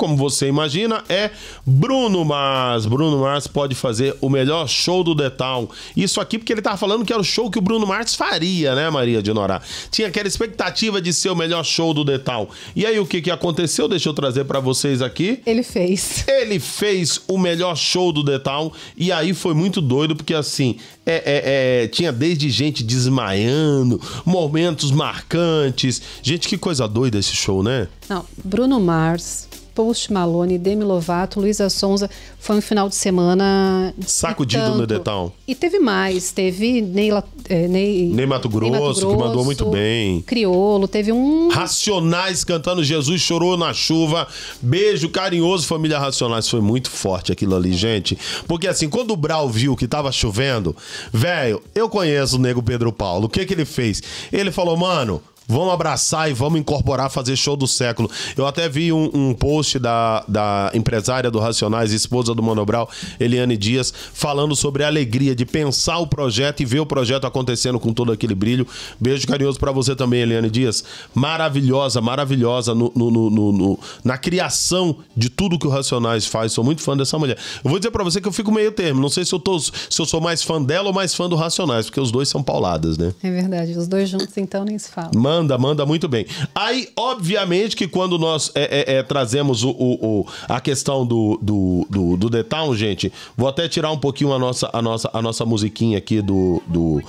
como você imagina, é Bruno Mars. Bruno Mars pode fazer o melhor show do The Town. Isso aqui porque ele tava falando que era o show que o Bruno Mars faria, né, Maria de Norá? Tinha aquela expectativa de ser o melhor show do The Town. E aí o que que aconteceu? Deixa eu trazer para vocês aqui. Ele fez. Ele fez o melhor show do The Town e aí foi muito doido porque assim, é, é, é, tinha desde gente desmaiando, momentos marcantes. Gente, que coisa doida esse show, né? Não, Bruno Mars Post Malone, Demi Lovato, Luísa Sonza. Foi um final de semana. Sacudido tanto. no Detão. E teve mais. Teve Neila, é, Ney, Ney, Mato Grosso, Ney, Mato Grosso, que mandou muito bem. Criolo, teve um. Racionais cantando Jesus Chorou na Chuva. Beijo carinhoso, família Racionais. Foi muito forte aquilo ali, é. gente. Porque assim, quando o Brau viu que tava chovendo, velho, eu conheço o nego Pedro Paulo. O que que ele fez? Ele falou, mano vamos abraçar e vamos incorporar, fazer show do século. Eu até vi um, um post da, da empresária do Racionais, esposa do Monobral, Eliane Dias, falando sobre a alegria de pensar o projeto e ver o projeto acontecendo com todo aquele brilho. Beijo carinhoso para você também, Eliane Dias. Maravilhosa, maravilhosa no, no, no, no, na criação de tudo que o Racionais faz. Sou muito fã dessa mulher. Eu vou dizer para você que eu fico meio termo. Não sei se eu, tô, se eu sou mais fã dela ou mais fã do Racionais, porque os dois são pauladas, né? É verdade. Os dois juntos, então, nem se fala. Mano, Manda, manda muito bem. Aí, obviamente, que quando nós é, é, é, trazemos o, o, o, a questão do, do, do, do The Town, gente, vou até tirar um pouquinho a nossa, a nossa, a nossa musiquinha aqui do, do,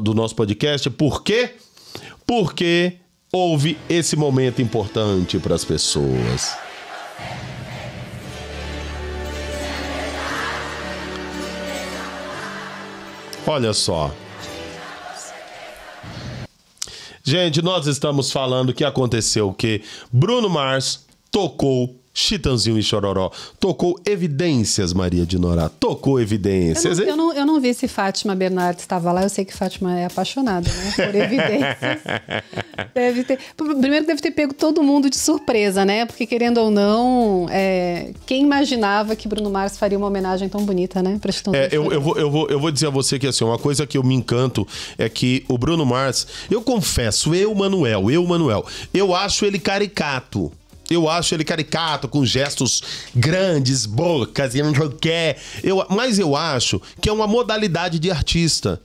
do nosso podcast. Por quê? Porque houve esse momento importante para as pessoas. Olha só, Gente, nós estamos falando que aconteceu que Bruno Mars tocou Chitãozinho e Chororó. Tocou Evidências, Maria de Norá. Tocou Evidências, eu não, eu não, eu não, vi se Fátima Bernardes estava lá. Eu sei que Fátima é apaixonada né, por Evidências. deve ter, primeiro, deve ter pego todo mundo de surpresa, né? Porque, querendo ou não, é, quem imaginava que Bruno Mars faria uma homenagem tão bonita, né? Para Chitãozinho é, eu, eu, vou, eu, vou, eu vou dizer a você que assim, uma coisa que eu me encanto é que o Bruno Mars, eu confesso, eu, Manuel, eu, Manuel, eu acho ele caricato. Eu acho ele caricato, com gestos grandes, bocas e não sei o que. Eu, mas eu acho que é uma modalidade de artista.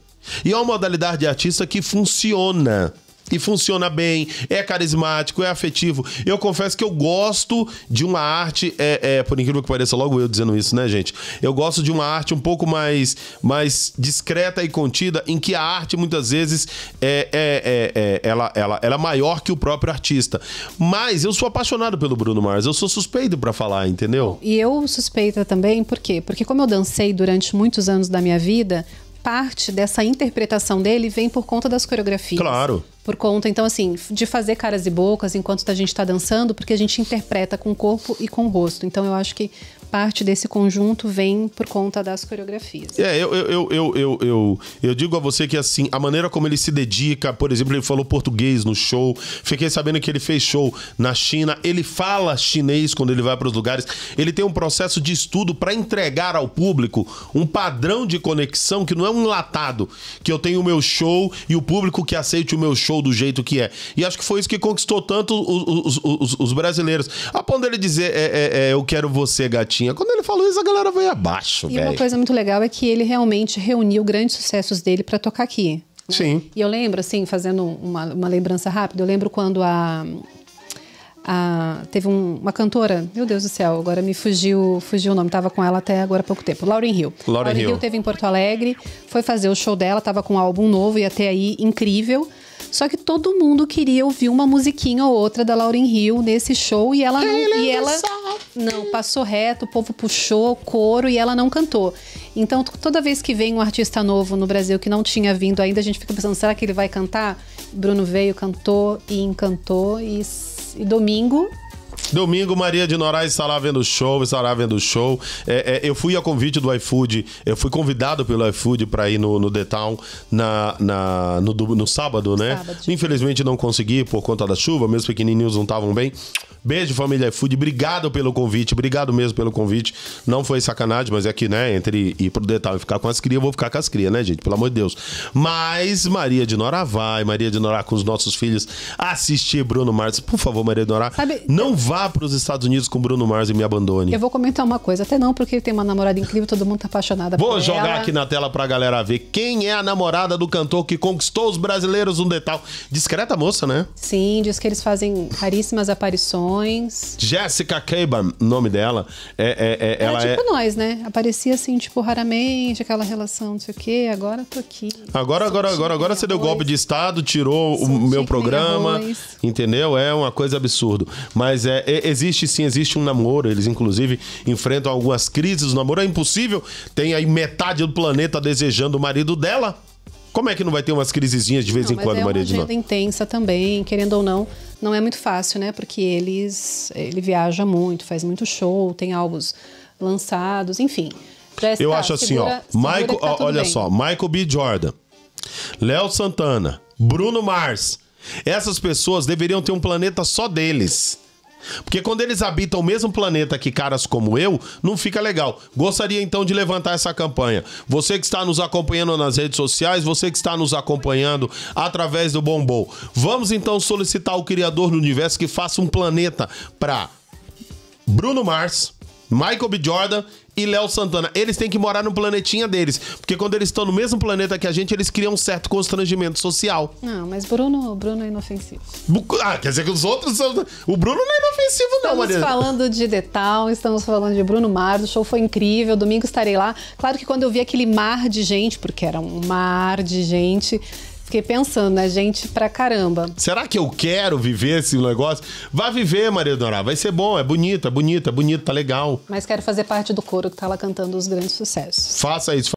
E é uma modalidade de artista que funciona e funciona bem, é carismático, é afetivo. Eu confesso que eu gosto de uma arte, é, é, por incrível que pareça, logo eu dizendo isso, né, gente? Eu gosto de uma arte um pouco mais, mais discreta e contida, em que a arte muitas vezes é, é, é, é ela, ela, ela é maior que o próprio artista. Mas eu sou apaixonado pelo Bruno Mars, eu sou suspeito para falar, entendeu? E eu suspeita também, por quê? Porque como eu dancei durante muitos anos da minha vida, parte dessa interpretação dele vem por conta das coreografias. Claro. Por conta, então, assim, de fazer caras e bocas enquanto a gente está dançando, porque a gente interpreta com o corpo e com o rosto. Então, eu acho que parte desse conjunto vem por conta das coreografias. É, eu, eu, eu, eu, eu, eu, digo a você que assim, a maneira como ele se dedica, por exemplo, ele falou português no show, fiquei sabendo que ele fez show na China, ele fala chinês quando ele vai para os lugares, ele tem um processo de estudo para entregar ao público um padrão de conexão que não é um latado, que eu tenho o meu show e o público que aceite o meu show do jeito que é. E acho que foi isso que conquistou tanto os, os, os, os brasileiros. A ponto dele dizer, é, é, é, eu quero você, gatinho tinha. Quando ele falou isso, a galera veio abaixo. E véio. uma coisa muito legal é que ele realmente reuniu grandes sucessos dele para tocar aqui. Né? Sim. E eu lembro, assim, fazendo uma, uma lembrança rápida, eu lembro quando a. a teve um, uma cantora, meu Deus do céu, agora me fugiu, fugiu o nome, tava com ela até agora há pouco tempo. Lauren Hill. Lauren, Lauren Hill. Hill teve em Porto Alegre, foi fazer o show dela, tava com um álbum novo e até aí incrível. Só que todo mundo queria ouvir uma musiquinha ou outra da Lauren Hill nesse show e ela não, é e ela não, passou reto, o povo puxou coro e ela não cantou. Então, toda vez que vem um artista novo no Brasil que não tinha vindo ainda, a gente fica pensando, será que ele vai cantar? Bruno veio, cantou e encantou. E, e domingo Domingo, Maria de Norais lá vendo o show, está lá vendo o show. É, é, eu fui a convite do iFood, eu fui convidado pelo iFood para ir no, no The Town na, na, no, no sábado, né? Sábado. Infelizmente não consegui por conta da chuva, meus pequenininhos não estavam bem. Beijo, família iFood. Obrigado pelo convite. Obrigado mesmo pelo convite. Não foi sacanagem, mas é que, né, entre ir pro detalhe e ficar com as crias, eu vou ficar com as crias, né, gente? Pelo amor de Deus. Mas Maria de Nora vai, Maria de Nora com os nossos filhos assistir Bruno Mars. Por favor, Maria de Nora, Sabe, não eu... vá para os Estados Unidos com Bruno Mars e me abandone. Eu vou comentar uma coisa, até não, porque ele tem uma namorada incrível, todo mundo tá apaixonado vou por ela. Vou jogar aqui na tela pra galera ver quem é a namorada do cantor que conquistou os brasileiros um detalhe. Discreta moça, né? Sim, diz que eles fazem raríssimas aparições Trapalhões. Jessica Caban, nome dela. É, é, é, ela é tipo é... nós, né? Aparecia assim, tipo, raramente, aquela relação, não sei o quê. Agora tô aqui. Agora, agora, agora, agora você deu golpe de Estado, tirou o meu programa. Entendeu? É uma coisa absurda. Mas é, é, existe sim, existe um namoro. Eles, inclusive, enfrentam algumas crises O namoro. É impossível. Tem aí metade do planeta desejando o marido dela. Como é que não vai ter umas crisezinhas de vez não, em quando, é Maria de Nossa? intensa também, querendo ou não, não é muito fácil, né? Porque eles ele viaja muito, faz muito show, tem álbuns lançados, enfim. Está, Eu acho assim, segura, ó. Segura Michael, tá olha bem. só, Michael B. Jordan, Léo Santana, Bruno Mars. Essas pessoas deveriam ter um planeta só deles. Porque quando eles habitam o mesmo planeta que caras como eu, não fica legal. Gostaria então de levantar essa campanha. Você que está nos acompanhando nas redes sociais, você que está nos acompanhando através do Bombom. Vamos então solicitar ao Criador do Universo que faça um planeta para Bruno Mars, Michael B. Jordan e Léo Santana, eles têm que morar no planetinha deles. Porque quando eles estão no mesmo planeta que a gente, eles criam um certo constrangimento social. Não, mas Bruno, Bruno é inofensivo. Ah, quer dizer que os outros são... O Bruno não é inofensivo, estamos não, Maria. Estamos falando de Detal, estamos falando de Bruno Mars, o show foi incrível, domingo estarei lá. Claro que quando eu vi aquele mar de gente, porque era um mar de gente Fiquei pensando, né? Gente pra caramba. Será que eu quero viver esse negócio? Vá viver, Maria Dourada. Vai ser bom, é bonito, é bonito, é bonito, tá legal. Mas quero fazer parte do coro que tá lá cantando os grandes sucessos. Faça isso.